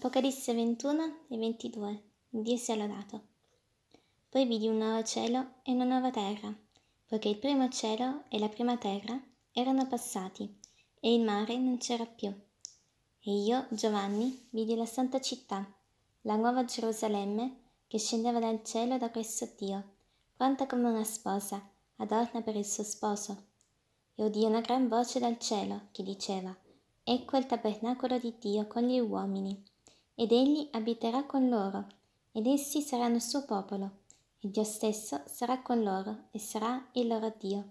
Apocalisse 21 e 22. Dio sia lodato. Poi vidi un nuovo cielo e una nuova terra, poiché il primo cielo e la prima terra erano passati e il mare non c'era più. E io, Giovanni, vidi la santa città, la nuova Gerusalemme, che scendeva dal cielo da presso Dio, pronta come una sposa, adorna per il suo sposo. E udì una gran voce dal cielo che diceva, Ecco il tabernacolo di Dio con gli uomini ed egli abiterà con loro, ed essi saranno suo popolo, e Dio stesso sarà con loro e sarà il loro Dio.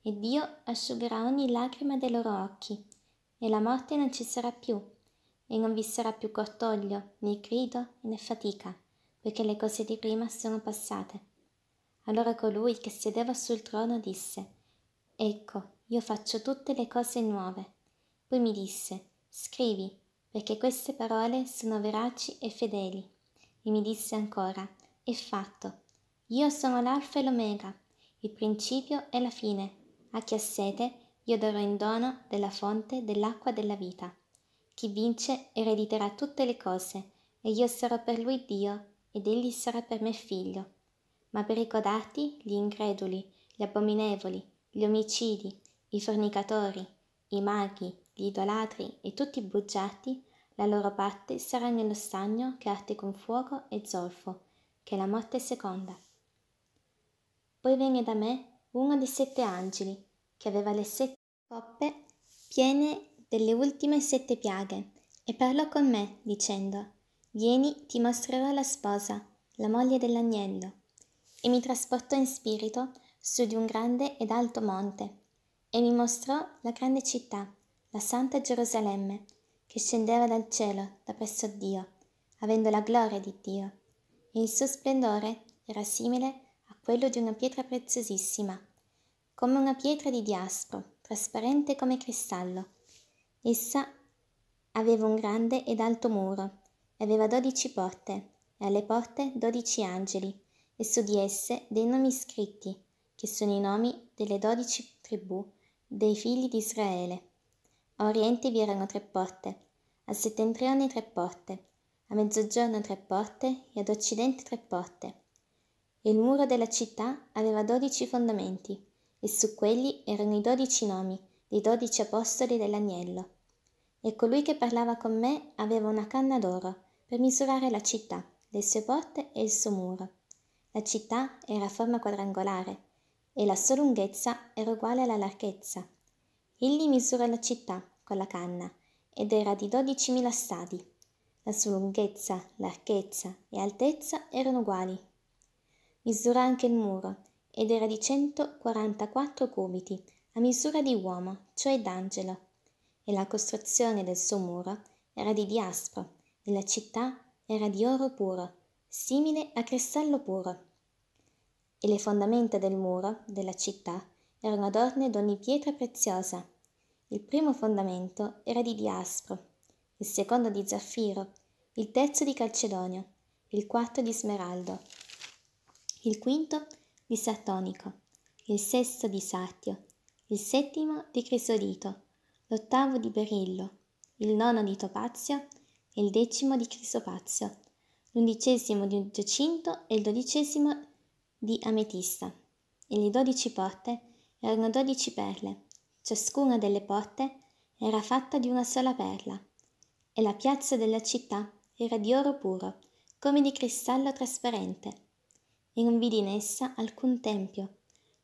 E Dio asciugherà ogni lacrima dei loro occhi, e la morte non ci sarà più, e non vi sarà più cordoglio, né grido, né fatica, poiché le cose di prima sono passate. Allora colui che sedeva sul trono disse, Ecco, io faccio tutte le cose nuove. Poi mi disse, Scrivi, perché queste parole sono veraci e fedeli. E mi disse ancora, è fatto. Io sono l'alfa e l'omega, il principio e la fine. A chi ha sete, io darò in dono della fonte dell'acqua della vita. Chi vince erediterà tutte le cose, e io sarò per lui Dio, ed egli sarà per me figlio. Ma per pericodati gli increduli, gli abominevoli, gli omicidi, i fornicatori, i maghi, gli idolatri e tutti i bugiardi, la loro parte sarà nello stagno che arte con fuoco e zolfo, che la morte seconda. Poi venne da me uno dei sette angeli, che aveva le sette coppe piene delle ultime sette piaghe, e parlò con me, dicendo, Vieni, ti mostrerò la sposa, la moglie dell'agnello. E mi trasportò in spirito su di un grande ed alto monte, e mi mostrò la grande città la santa Gerusalemme, che scendeva dal cielo da presso Dio, avendo la gloria di Dio, e il suo splendore era simile a quello di una pietra preziosissima, come una pietra di diaspro, trasparente come cristallo. Essa aveva un grande ed alto muro, e aveva dodici porte, e alle porte dodici angeli, e su di esse dei nomi scritti, che sono i nomi delle dodici tribù dei figli di Israele. A oriente vi erano tre porte, a settentrione tre porte, a mezzogiorno tre porte e ad occidente tre porte. Il muro della città aveva dodici fondamenti e su quelli erano i dodici nomi dei dodici apostoli dell'agnello. E colui che parlava con me aveva una canna d'oro per misurare la città, le sue porte e il suo muro. La città era a forma quadrangolare e la sua lunghezza era uguale alla larghezza Egli misura la città con la canna ed era di dodicimila stadi. La sua lunghezza, larghezza e altezza erano uguali. Misura anche il muro ed era di 144 cubiti, a misura di uomo, cioè d'angelo. E la costruzione del suo muro era di diaspro e la città era di oro puro, simile a cristallo puro. E le fondamenta del muro della città erano adorne d'ogni pietra preziosa. Il primo fondamento era di diaspro, il secondo di zaffiro, il terzo di calcedonio, il quarto di smeraldo, il quinto di sartonico, il sesto di satio, il settimo di crisolito, l'ottavo di berillo, il nono di topazio e il decimo di crisopazio, l'undicesimo di giacinto e il dodicesimo di ametista. E le dodici porte erano dodici perle. Ciascuna delle porte era fatta di una sola perla e la piazza della città era di oro puro, come di cristallo trasparente. E non vidi in essa alcun tempio,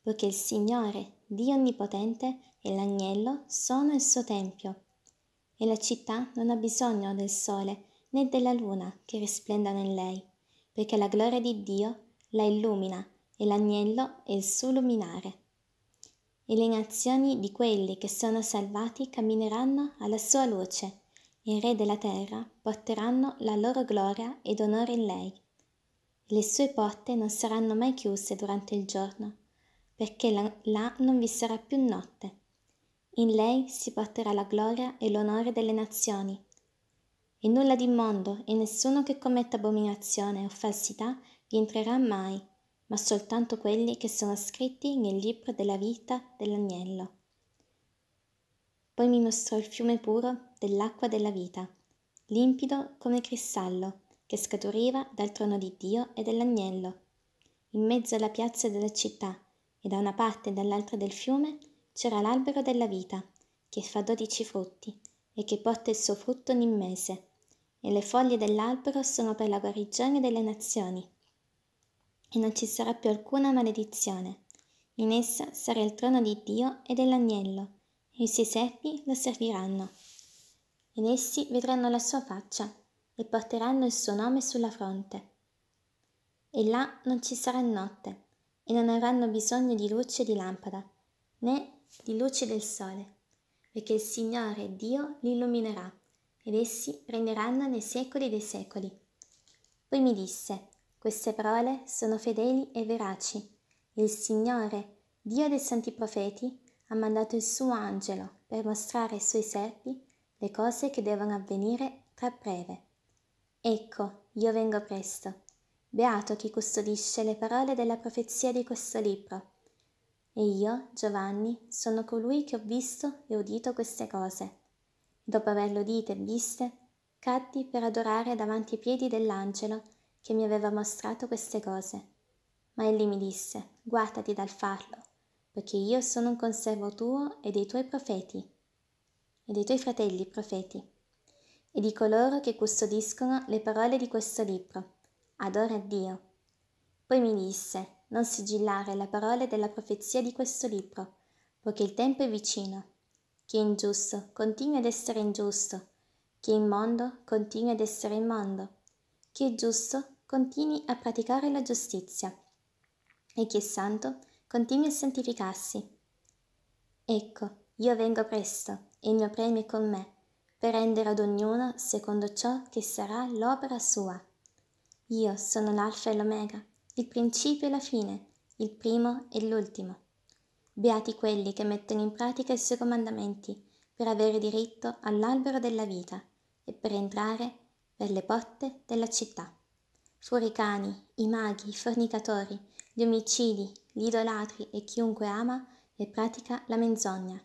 poiché il Signore, Dio Onnipotente, e l'agnello sono il suo tempio. E la città non ha bisogno del sole né della luna che risplendano in lei, perché la gloria di Dio la illumina e l'agnello è il suo luminare e le nazioni di quelli che sono salvati cammineranno alla sua luce, e i re della terra porteranno la loro gloria ed onore in lei. Le sue porte non saranno mai chiuse durante il giorno, perché là, là non vi sarà più notte. In lei si porterà la gloria e l'onore delle nazioni. E nulla di mondo e nessuno che commetta abominazione o falsità vi entrerà mai, ma soltanto quelli che sono scritti nel libro della vita dell'agnello. Poi mi mostrò il fiume puro dell'acqua della vita, limpido come cristallo, che scaturiva dal trono di Dio e dell'agnello. In mezzo alla piazza della città, e da una parte e dall'altra del fiume, c'era l'albero della vita, che fa dodici frutti, e che porta il suo frutto ogni mese, e le foglie dell'albero sono per la guarigione delle nazioni e non ci sarà più alcuna maledizione. In essa sarà il trono di Dio e dell'agnello, e i suoi servi lo serviranno. Ed essi vedranno la sua faccia e porteranno il suo nome sulla fronte. E là non ci sarà notte, e non avranno bisogno di luce di lampada, né di luce del sole, perché il Signore Dio li illuminerà, ed essi regneranno nei secoli dei secoli. Poi mi disse, queste parole sono fedeli e veraci. Il Signore, Dio dei santi profeti, ha mandato il suo angelo per mostrare ai suoi servi le cose che devono avvenire tra breve. Ecco, io vengo presto. Beato chi custodisce le parole della profezia di questo libro. E io, Giovanni, sono colui che ho visto e udito queste cose. Dopo averle udite e viste, caddi per adorare davanti ai piedi dell'angelo che mi aveva mostrato queste cose. Ma egli mi disse, guardati dal farlo, perché io sono un conservo tuo e dei tuoi profeti, e dei tuoi fratelli profeti, e di coloro che custodiscono le parole di questo libro. Adora Dio. Poi mi disse, non sigillare la parola della profezia di questo libro, poiché il tempo è vicino. Chi è ingiusto continui ad essere ingiusto, chi è immondo continui ad essere immondo chi è giusto continui a praticare la giustizia e chi è santo continui a santificarsi. Ecco, io vengo presto e il mio premio è con me, per rendere ad ognuno secondo ciò che sarà l'opera sua. Io sono l'alfa e l'omega, il principio e la fine, il primo e l'ultimo. Beati quelli che mettono in pratica i suoi comandamenti per avere diritto all'albero della vita e per entrare per le porte della città. Fuori cani, i maghi, i fornicatori, gli omicidi, gli idolatri e chiunque ama e pratica la menzogna.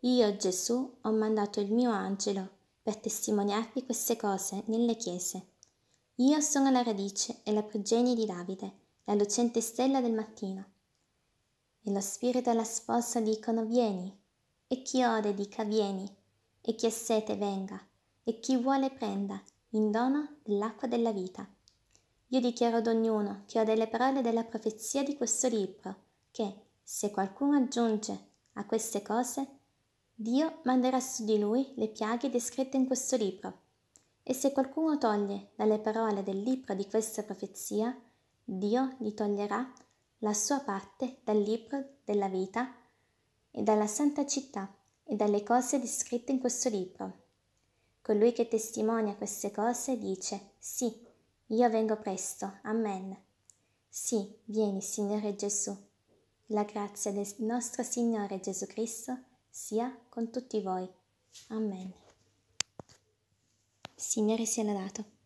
Io, Gesù, ho mandato il mio angelo per testimoniarvi queste cose nelle chiese. Io sono la radice e la progenie di Davide, la lucente stella del mattino. E lo spirito e la sposa dicono vieni, e chi ode dica vieni, e chi ha sete venga, e chi vuole prenda, in dono dell'acqua della vita. Io dichiaro ad ognuno che ode delle parole della profezia di questo libro, che, se qualcuno aggiunge a queste cose, Dio manderà su di lui le piaghe descritte in questo libro. E se qualcuno toglie dalle parole del libro di questa profezia, Dio gli toglierà la sua parte dal libro della vita e dalla santa città e dalle cose descritte in questo libro. Colui che testimonia queste cose dice, sì, io vengo presto, amen. Sì, vieni, Signore Gesù. La grazia del nostro Signore Gesù Cristo sia con tutti voi. Amen. Signore sia lodato.